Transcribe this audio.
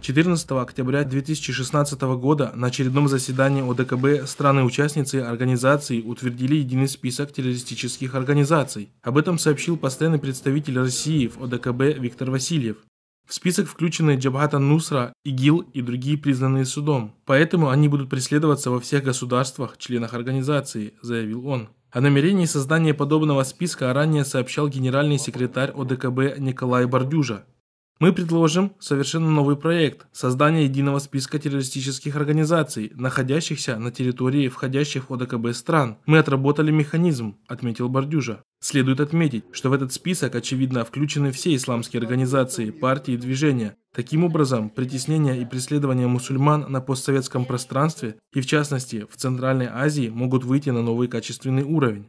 14 октября 2016 года на очередном заседании ОДКБ страны-участницы организации утвердили единый список террористических организаций. Об этом сообщил постоянный представитель России в ОДКБ Виктор Васильев. В список включены Джабхата Нусра, ИГИЛ и другие признанные судом. Поэтому они будут преследоваться во всех государствах, членах организации, заявил он. О намерении создания подобного списка ранее сообщал генеральный секретарь ОДКБ Николай Бордюжа. Мы предложим совершенно новый проект – создание единого списка террористических организаций, находящихся на территории входящих в ОДКБ стран. Мы отработали механизм, отметил Бордюжа. Следует отметить, что в этот список, очевидно, включены все исламские организации, партии и движения. Таким образом, притеснение и преследование мусульман на постсоветском пространстве и, в частности, в Центральной Азии могут выйти на новый качественный уровень.